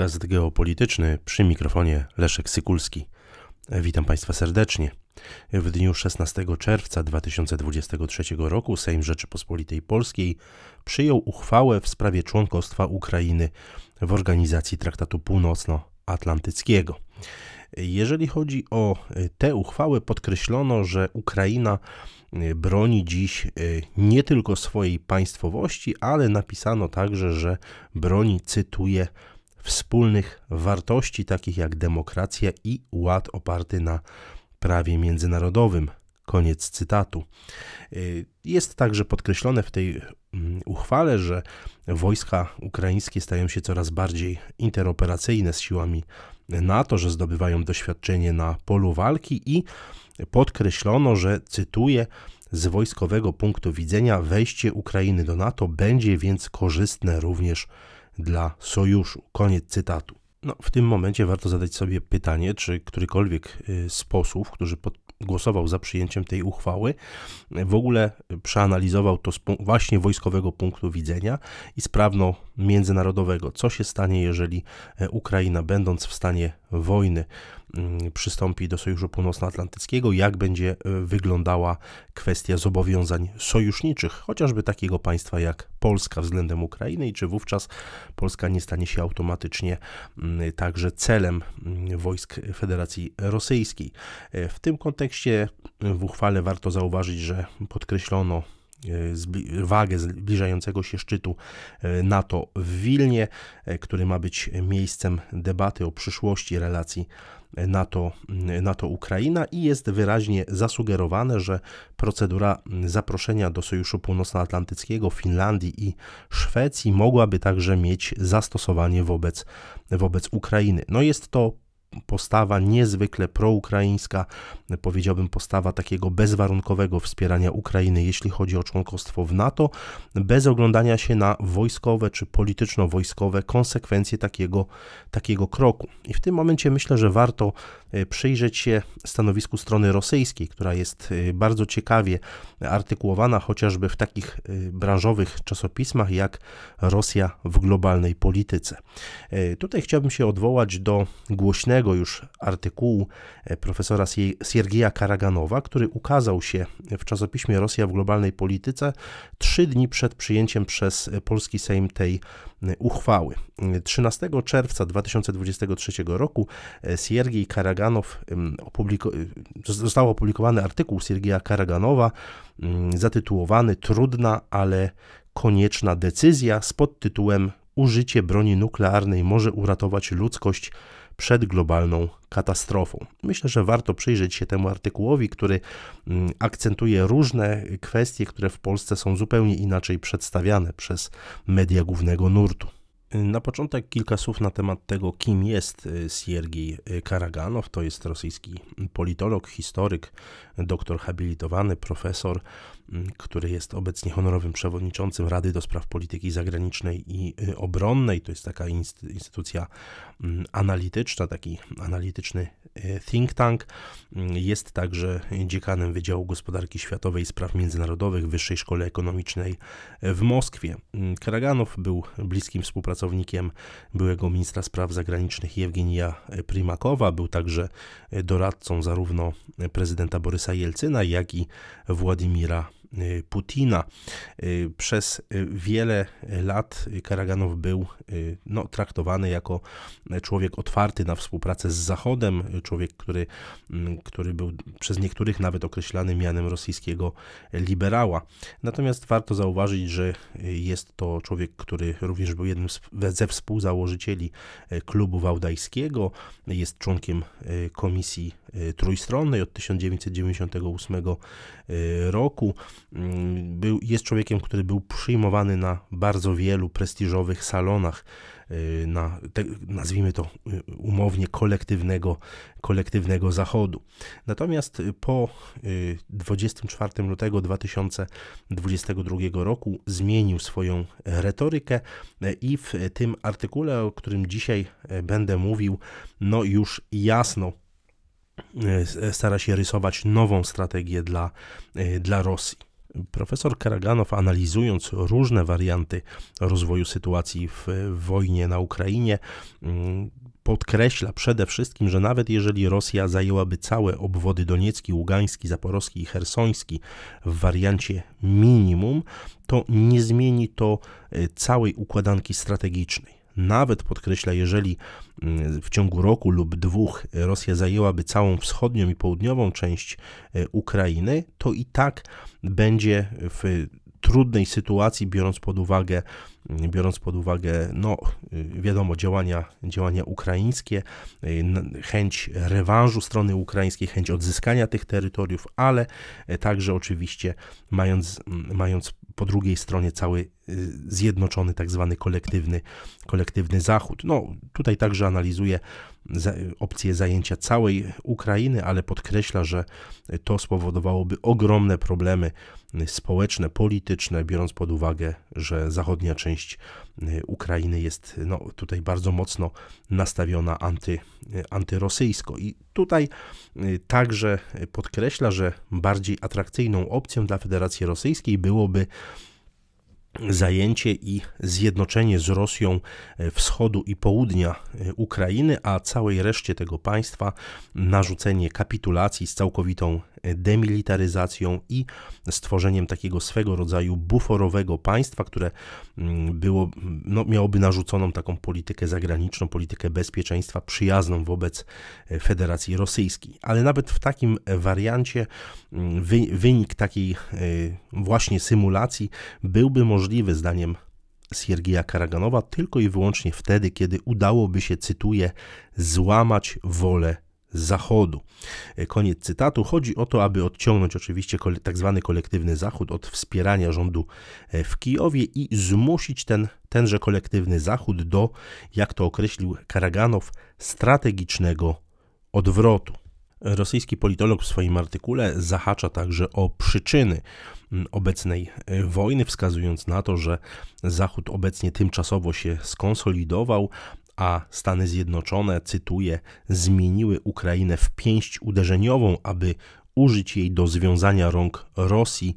Podcast geopolityczny przy mikrofonie Leszek Sykulski. Witam Państwa serdecznie. W dniu 16 czerwca 2023 roku Sejm Rzeczypospolitej Polskiej przyjął uchwałę w sprawie członkostwa Ukrainy w organizacji Traktatu Północnoatlantyckiego. Jeżeli chodzi o y, tę uchwałę, podkreślono, że Ukraina y, broni dziś y, nie tylko swojej państwowości, ale napisano także, że broni, cytuję, wspólnych wartości, takich jak demokracja i ład oparty na prawie międzynarodowym. Koniec cytatu. Y, jest także podkreślone w tej mm, uchwale, że wojska ukraińskie stają się coraz bardziej interoperacyjne z siłami NATO, że zdobywają doświadczenie na polu walki i podkreślono, że cytuję, z wojskowego punktu widzenia wejście Ukrainy do NATO będzie więc korzystne również dla dla sojuszu. Koniec cytatu. No, w tym momencie warto zadać sobie pytanie, czy którykolwiek y, z posłów, którzy pod, głosował za przyjęciem tej uchwały, w ogóle przeanalizował to z właśnie wojskowego punktu widzenia i sprawno międzynarodowego. Co się stanie, jeżeli e, Ukraina, będąc w stanie wojny mm, przystąpi do Sojuszu Północnoatlantyckiego, jak będzie e, wyglądała kwestia zobowiązań sojuszniczych, chociażby takiego państwa jak Polska względem Ukrainy i czy wówczas Polska nie stanie się automatycznie mm, także celem mm, wojsk Federacji Rosyjskiej. E, w tym kontekście w uchwale warto zauważyć, że podkreślono E, zbli wagę zbliżającego się szczytu e, NATO w Wilnie, e, który ma być miejscem debaty o przyszłości relacji NATO, NATO Ukraina i jest wyraźnie zasugerowane, że procedura zaproszenia do Sojuszu Północnoatlantyckiego Finlandii i Szwecji mogłaby także mieć zastosowanie wobec, wobec Ukrainy. No jest to postawa niezwykle proukraińska, powiedziałbym postawa takiego bezwarunkowego wspierania Ukrainy, jeśli chodzi o członkostwo w NATO, bez oglądania się na wojskowe czy polityczno-wojskowe konsekwencje takiego, takiego kroku. I w tym momencie myślę, że warto e, przyjrzeć się stanowisku strony rosyjskiej, która jest e, bardzo ciekawie artykułowana chociażby w takich e, branżowych czasopismach jak Rosja w globalnej polityce. Tutaj chciałbym się odwołać do głośnego starego już artykułu e, profesora Siergieja Karaganowa, który ukazał się w czasopiśmie Rosja w globalnej polityce trzy dni przed przyjęciem przez polski Sejm tej e, uchwały. 13 e, czerwca 2023 roku Siergiej Karaganow opubliko został opublikowany artykuł Siergieja Karaganowa mm, zatytułowany Trudna, ale konieczna decyzja z podtytułem Użycie broni nuklearnej może uratować ludzkość przed globalną katastrofą. Myślę, że warto przyjrzeć się temu artykułowi, który mm, akcentuje różne kwestie, które w Polsce są zupełnie inaczej przedstawiane przez media głównego nurtu. Na początek kilka słów na temat tego, kim jest y, Siergiej y, Karaganow. To jest rosyjski politolog, historyk, doktor habilitowany, profesor, y, który jest obecnie honorowym przewodniczącym Rady do Spraw Polityki Zagranicznej i Obronnej. To jest taka instytucja mm, analityczna, taki analityczny think tank. Jest także dziekanem Wydziału Gospodarki Światowej i Spraw Międzynarodowych Wyższej Szkole Ekonomicznej w Moskwie. Karaganow był bliskim współpracownikiem współpracownikiem byłego ministra spraw zagranicznych Jewgenia Primakowa, był także doradcą zarówno prezydenta Borysa Jelcyna, jak i Władimira Y, Putina. Y, przez y, wiele lat Karaganow był no, traktowany jako człowiek otwarty na współpracę z Zachodem, człowiek, który, mm, który był przez niektórych nawet określany mianem rosyjskiego liberała. Natomiast warto zauważyć, że jest to człowiek, który również był jednym ze współzałożycieli e, klubu wałdajskiego, jest członkiem e, komisji e, trójstronnej od 1998 roku. Mm, był, jest człowiekiem, który był przyjmowany na bardzo wielu prestiżowych salonach, y, na, te, nazwijmy to y, umownie kolektywnego, kolektywnego zachodu. Natomiast po 24 y, lutego 2022 roku zmienił swoją retorykę i w tym artykule, o którym dzisiaj e, będę mówił, no już jasno stara się rysować nową strategię dla, dla Rosji. Profesor Karaganow, analizując różne warianty rozwoju sytuacji w wojnie na Ukrainie, mm, podkreśla przede wszystkim, że nawet jeżeli Rosja zajęłaby całe obwody Doniecki, Ługański, Zaporowski i Hersoński w wariancie minimum, to nie zmieni to e, całej układanki strategicznej nawet podkreśla, jeżeli mm, w ciągu roku lub dwóch Rosja zajęłaby całą wschodnią i południową część e, Ukrainy, to i tak będzie w trudnej sytuacji, biorąc pod uwagę, mm, biorąc pod uwagę, no y, wiadomo, działania, działania ukraińskie, y, chęć rewanżu strony ukraińskiej, chęć odzyskania tych terytoriów, ale e, także oczywiście mając, mm, mając po drugiej stronie cały Y, zjednoczony, tak zwany kolektywny, kolektywny Zachód. No, tutaj także analizuje opcję zajęcia całej Ukrainy, ale podkreśla, że to spowodowałoby ogromne problemy y, społeczne, polityczne, biorąc pod uwagę, że zachodnia część y, Ukrainy jest no, tutaj bardzo mocno nastawiona anty, antyrosyjsko. I tutaj także podkreśla, że bardziej atrakcyjną opcją dla Federacji Rosyjskiej byłoby zajęcie i zjednoczenie z Rosją e, wschodu i południa e, Ukrainy, a całej reszcie tego państwa narzucenie kapitulacji z całkowitą demilitaryzacją i stworzeniem takiego swego rodzaju buforowego państwa, które mm, było, no, miałoby narzuconą taką politykę zagraniczną, politykę bezpieczeństwa przyjazną wobec e, Federacji Rosyjskiej. Ale nawet w takim wariancie mm, wy, wynik takiej e, właśnie symulacji byłby możliwy, zdaniem Siergieja Karaganowa tylko i wyłącznie wtedy, kiedy udałoby się, cytuję, złamać wolę Zachodu. E, koniec cytatu. Chodzi o to, aby odciągnąć oczywiście tzw. Tak kolektywny Zachód od wspierania rządu e, w Kijowie i zmusić ten, tenże kolektywny Zachód do, jak to określił Karaganow, strategicznego odwrotu. Rosyjski politolog w swoim artykule zahacza także o przyczyny obecnej e, wojny, wskazując na to, że Zachód obecnie tymczasowo się skonsolidował, a Stany Zjednoczone, cytuję, zmieniły Ukrainę w pięść uderzeniową, aby użyć jej do związania rąk Rosji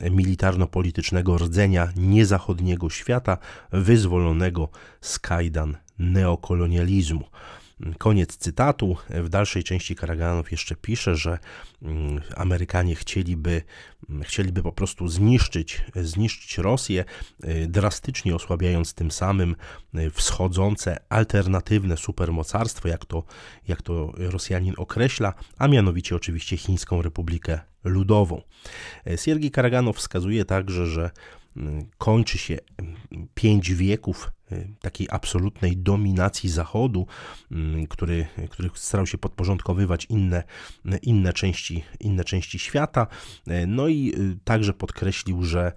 militarno-politycznego rdzenia niezachodniego świata wyzwolonego z kajdan neokolonializmu. Koniec cytatu. W dalszej części Karaganów jeszcze pisze, że mm, Amerykanie chcieliby, mm, chcieliby po prostu zniszczyć, zniszczyć Rosję, y, drastycznie osłabiając tym samym y, wschodzące alternatywne supermocarstwo, jak to, jak to Rosjanin określa, a mianowicie oczywiście Chińską Republikę Ludową. Siergi Karaganow wskazuje także, że Y, kończy się y, pięć wieków y, takiej absolutnej dominacji Zachodu, który, który starał się podporządkowywać inne, inne, części, inne części świata. No i także podkreślił, że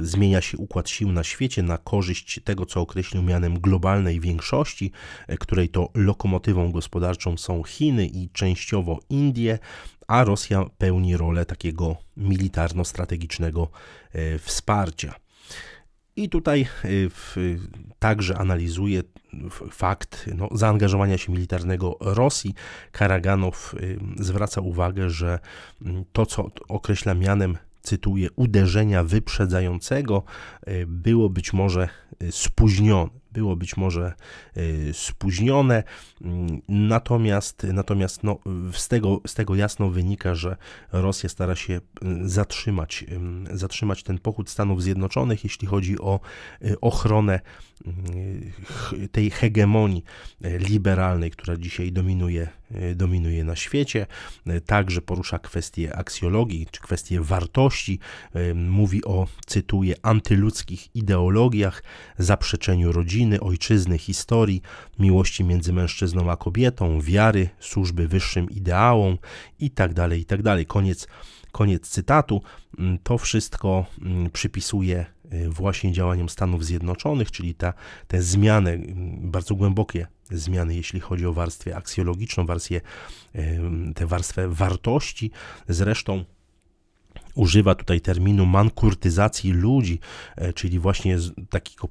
zmienia się układ sił na świecie na korzyść tego, co określił mianem globalnej większości, której to lokomotywą gospodarczą są Chiny i częściowo Indie a Rosja pełni rolę takiego militarno-strategicznego e, wsparcia. I tutaj e, w, także analizuje fakt no, zaangażowania się militarnego Rosji. Karaganow e, zwraca uwagę, że to, co określa mianem cytuję, uderzenia wyprzedzającego było być może spóźnione było być może y, spóźnione, mm, natomiast, natomiast no, z, tego, z tego jasno wynika, że Rosja stara się y, zatrzymać, zatrzymać ten pochód Stanów Zjednoczonych, jeśli chodzi o y, ochronę E, tej hegemonii e, liberalnej, która dzisiaj dominuje, e, dominuje na świecie. Także porusza kwestie aksjologii czy kwestie wartości. Mówi o, cytuję, antyludzkich ideologiach, zaprzeczeniu rodziny, ojczyzny, historii, miłości między mężczyzną a kobietą, wiary, służby wyższym ideałom itd. Tak itd. Tak koniec, koniec cytatu. Mm, to wszystko mm, przypisuje E, właśnie działaniem Stanów Zjednoczonych, czyli ta, te zmiany, bardzo głębokie zmiany, jeśli chodzi o warstwę aksjologiczną, warstwę, e, tę warstwę wartości. Zresztą używa tutaj terminu mankurtyzacji ludzi, e, czyli właśnie takiego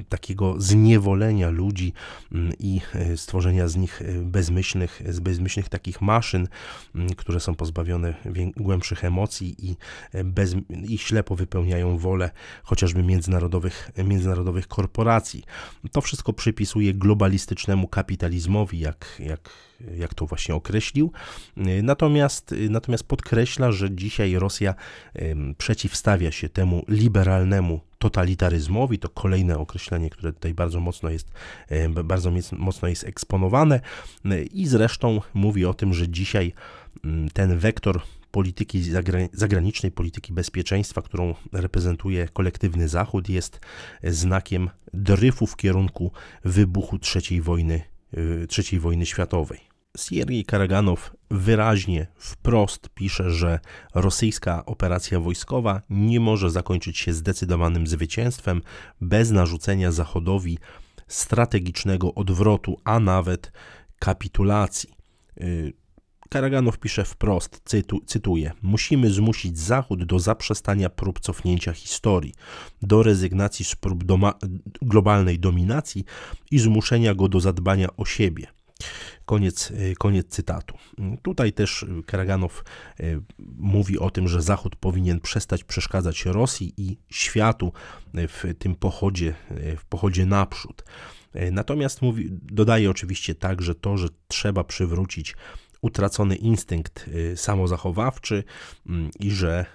Y, takiego zniewolenia ludzi y, i y, stworzenia z nich bezmyślnych, z bezmyślnych takich maszyn, które są pozbawione głębszych emocji i, bez, i ślepo wypełniają wolę chociażby międzynarodowych, międzynarodowych korporacji. To wszystko przypisuje globalistycznemu kapitalizmowi, jak, jak, jak to właśnie określił. Natomiast, natomiast podkreśla, że dzisiaj Rosja przeciwstawia się temu liberalnemu totalitaryzmowi, to kolejne określenie, które tutaj bardzo mocno jest, e, bardzo mocno jest eksponowane e, i zresztą mówi o tym, że dzisiaj mm, ten wektor polityki zagranicznej, polityki bezpieczeństwa, którą reprezentuje kolektywny Zachód, jest e, znakiem dryfu w kierunku wybuchu III wojny, III wojny światowej. Siergiej Karaganow wyraźnie, wprost pisze, że rosyjska operacja wojskowa nie może zakończyć się zdecydowanym zwycięstwem bez narzucenia Zachodowi strategicznego odwrotu, a nawet kapitulacji. Y, Karaganow pisze wprost, cytu, cytuję: Musimy zmusić Zachód do zaprzestania prób cofnięcia historii, do rezygnacji z prób doma globalnej dominacji i zmuszenia go do zadbania o siebie. Koniec, y, koniec cytatu. Tutaj też Karaganow y, mówi o tym, że Zachód powinien przestać przeszkadzać Rosji i światu w tym pochodzie, w pochodzie naprzód. Natomiast mówi, dodaje oczywiście także to, że trzeba przywrócić utracony instynkt y, samozachowawczy mm, i że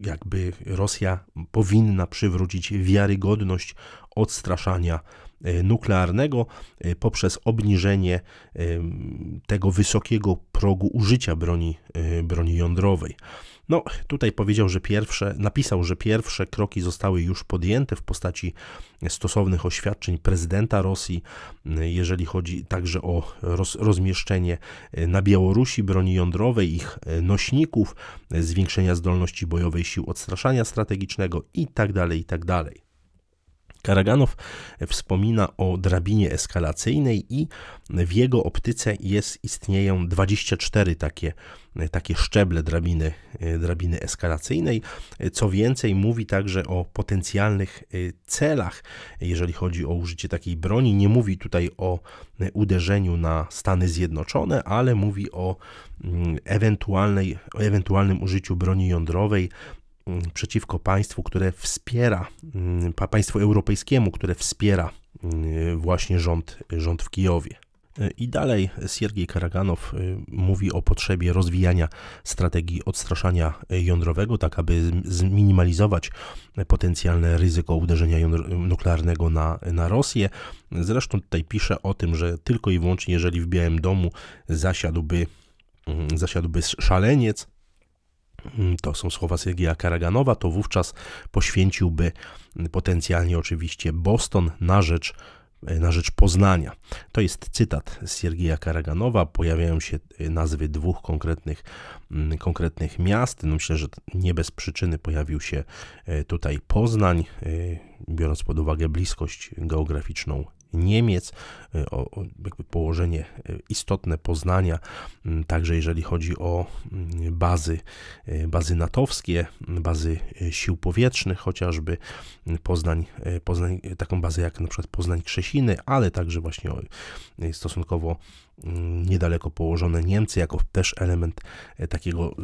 jakby Rosja powinna przywrócić wiarygodność odstraszania E, nuklearnego e, poprzez obniżenie e, tego wysokiego progu użycia broni, broni jądrowej. No, tutaj powiedział, że pierwsze, napisał, że pierwsze kroki zostały już podjęte w postaci stosownych oświadczeń prezydenta Rosji, jeżeli chodzi także o roz, rozmieszczenie na Białorusi broni jądrowej, ich nośników, zwiększenia zdolności bojowej sił odstraszania strategicznego tak itd. Tak Karaganow wspomina o drabinie eskalacyjnej i w jego optyce jest, istnieją 24 takie, takie szczeble drabiny, drabiny eskalacyjnej. Co więcej, mówi także o potencjalnych y, celach, jeżeli chodzi o użycie takiej broni. Nie mówi tutaj o uderzeniu na Stany Zjednoczone, ale mówi o mm, ewentualnej, o ewentualnym użyciu broni jądrowej Mm, przeciwko państwu, które wspiera, mm, państwu europejskiemu, które wspiera mm, właśnie rząd, rząd w Kijowie. E, I dalej Siergiej Karaganow e, mówi o potrzebie rozwijania strategii odstraszania jądrowego, tak aby zminimalizować potencjalne ryzyko uderzenia nuklearnego na, na Rosję. Zresztą tutaj pisze o tym, że tylko i wyłącznie jeżeli w Białym Domu zasiadłby, zasiadłby szaleniec, to są słowa Sergija Karaganowa, to wówczas poświęciłby potencjalnie oczywiście Boston na rzecz na rzecz Poznania. To jest cytat z Siergieja Karaganowa. Pojawiają się nazwy dwóch konkretnych, mm, konkretnych miast. No myślę, że nie bez przyczyny pojawił się e, tutaj Poznań, e, biorąc pod uwagę bliskość geograficzną Niemiec, y, o, o jakby położenie y, istotne Poznania, mm, także jeżeli chodzi o mm, bazy, y, bazy natowskie, bazy sił powietrznych, chociażby mm, Poznań, Poznań taką bazę jak na przykład Poznań Krzesiny, ale także właśnie stosunkowo niedaleko położone Niemcy, jako też element e, takiego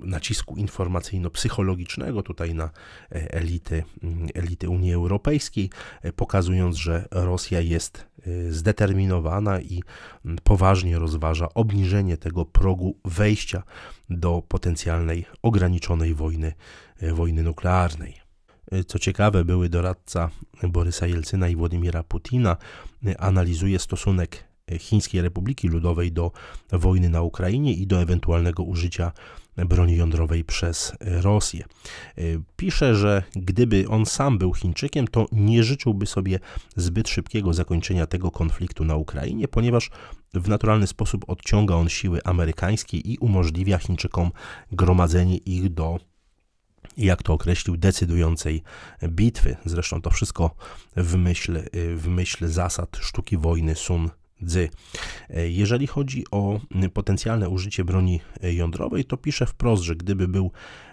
nacisku informacyjno-psychologicznego tutaj na e, elity, elity Unii Europejskiej, e, pokazując, że Rosja jest zdeterminowana i poważnie rozważa obniżenie tego progu wejścia do potencjalnej ograniczonej wojny, wojny nuklearnej. Co ciekawe, były doradca Borysa Jelcyna i Władimira Putina analizuje stosunek Chińskiej Republiki Ludowej do wojny na Ukrainie i do ewentualnego użycia broni jądrowej przez Rosję. Pisze, że gdyby on sam był Chińczykiem, to nie życzyłby sobie zbyt szybkiego zakończenia tego konfliktu na Ukrainie, ponieważ w naturalny sposób odciąga on siły amerykańskie i umożliwia Chińczykom gromadzenie ich do jak to określił, decydującej bitwy. Zresztą to wszystko w myśl, w myśl zasad sztuki wojny Sun dzy. E, jeżeli chodzi o potencjalne użycie broni e, jądrowej, to pisze wprost, że gdyby był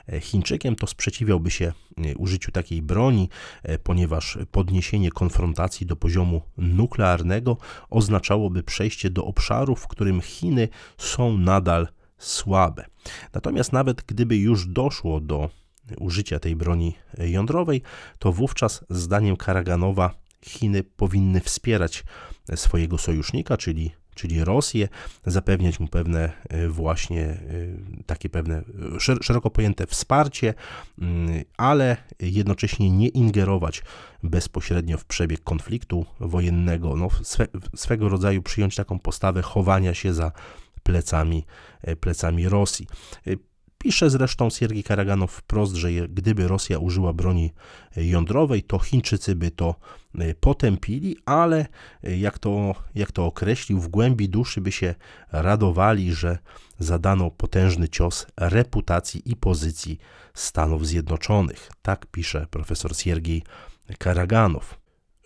e, Chińczykiem, to sprzeciwiałby się użyciu takiej broni, ponieważ podniesienie konfrontacji do poziomu nuklearnego oznaczałoby przejście do obszaru, w którym Chiny są nadal słabe. Natomiast nawet gdyby już doszło do użycia tej broni jądrowej, to wówczas zdaniem Karaganowa Chiny powinny wspierać swojego sojusznika, czyli, czyli Rosję, zapewniać mu pewne e, właśnie e, takie pewne e, szeroko pojęte wsparcie, mm, ale jednocześnie nie ingerować bezpośrednio w przebieg konfliktu wojennego, no, swe, swego rodzaju przyjąć taką postawę chowania się za plecami, plecami Rosji. Pisze zresztą Siergiej Karaganow wprost, że gdyby Rosja użyła broni e, jądrowej, to Chińczycy by to e, potępili, ale e, jak to, jak to określił, w głębi duszy by się radowali, że zadano potężny cios reputacji i pozycji Stanów Zjednoczonych. Tak pisze profesor Siergiej Karaganow.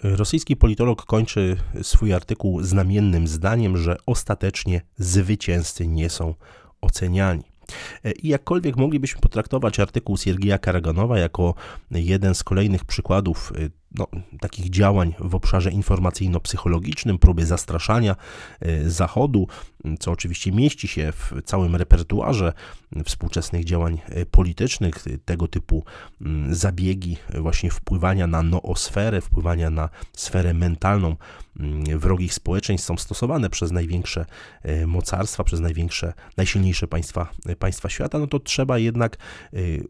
Rosyjski politolog kończy swój artykuł znamiennym zdaniem, że ostatecznie zwycięzcy nie są oceniani. E, I jakkolwiek moglibyśmy potraktować artykuł Siergieja Karaganowa jako jeden z kolejnych przykładów e, no, takich działań w obszarze informacyjno-psychologicznym, próby zastraszania y, Zachodu, co oczywiście mieści się w całym repertuarze współczesnych działań y, politycznych, y, tego typu mm, zabiegi właśnie wpływania na noosferę, wpływania na sferę mentalną mm, wrogich społeczeństw są stosowane przez największe mocarstwa, przez największe, najsilniejsze państwa, państwa świata, no to trzeba jednak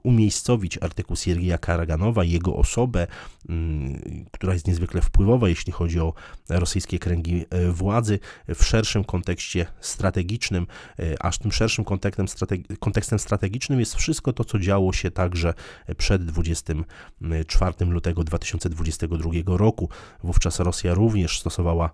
umiejscowić artykuł Siergieja Karaganowa, jego osobę, mm, która jest niezwykle wpływowa, jeśli chodzi o rosyjskie kręgi e, władzy, w szerszym kontekście strategicznym, e, aż tym szerszym kontekstem, strategi kontekstem strategicznym jest wszystko to, co działo się także przed 24 lutego 2022 roku. Wówczas Rosja również stosowała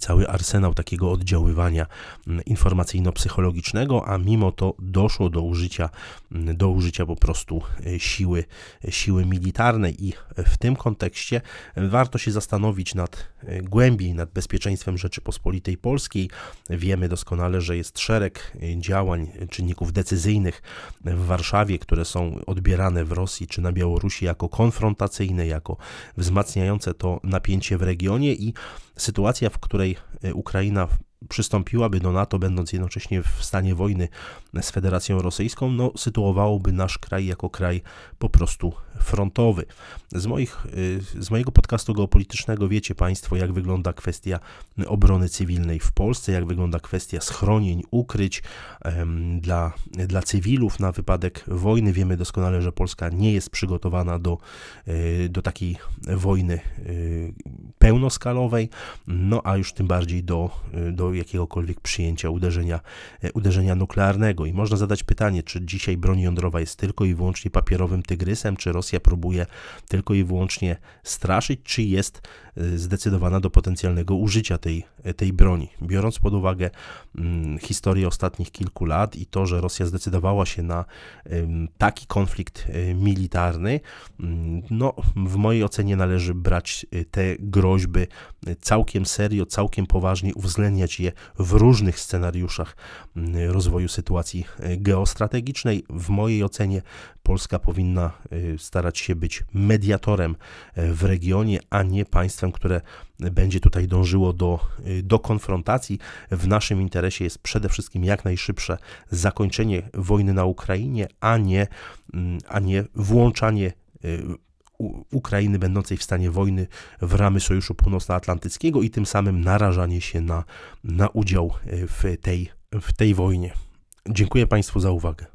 cały arsenał takiego oddziaływania mm, informacyjno-psychologicznego, a mimo to doszło do użycia, mm, do użycia po prostu e, siły, e, siły militarnej i w tym kontekście e, warto się zastanowić nad głębiej nad bezpieczeństwem Rzeczypospolitej Polskiej. Wiemy doskonale, że jest szereg działań, czynników decyzyjnych w Warszawie, które są odbierane w Rosji czy na Białorusi jako konfrontacyjne, jako wzmacniające to napięcie w regionie i sytuacja, w której y, Ukraina przystąpiłaby do NATO, będąc jednocześnie w stanie wojny z Federacją Rosyjską, no, sytuowałoby nasz kraj jako kraj po prostu frontowy. Z, moich, y, z mojego podcastu geopolitycznego wiecie Państwo, jak wygląda kwestia obrony cywilnej w Polsce, jak wygląda kwestia schronień, ukryć em, dla, dla cywilów na wypadek wojny. Wiemy doskonale, że Polska nie jest przygotowana do, y, do takiej wojny y, pełnoskalowej, no a już tym bardziej do, do jakiegokolwiek przyjęcia uderzenia, e, uderzenia nuklearnego. I można zadać pytanie, czy dzisiaj broń jądrowa jest tylko i wyłącznie papierowym tygrysem, czy Rosja próbuje tylko i wyłącznie straszyć, czy jest Y, zdecydowana do potencjalnego użycia tej, y, tej broni. Biorąc pod uwagę mm, historię ostatnich kilku lat i to, że Rosja zdecydowała się na taki konflikt y, militarny, mm, no w mojej ocenie należy brać te groźby całkiem serio, całkiem poważnie, uwzględniać je w różnych scenariuszach mm, rozwoju sytuacji geostrategicznej. W mojej ocenie Polska powinna y, starać się być mediatorem e, w regionie, a nie państwem, które będzie tutaj dążyło do, y, do konfrontacji. W naszym interesie jest przede wszystkim jak najszybsze zakończenie wojny na Ukrainie, a nie, mm, a nie włączanie y, Ukrainy będącej w stanie wojny w ramy Sojuszu Północnoatlantyckiego i tym samym narażanie się na, na udział w tej, w tej wojnie. Dziękuję Państwu za uwagę.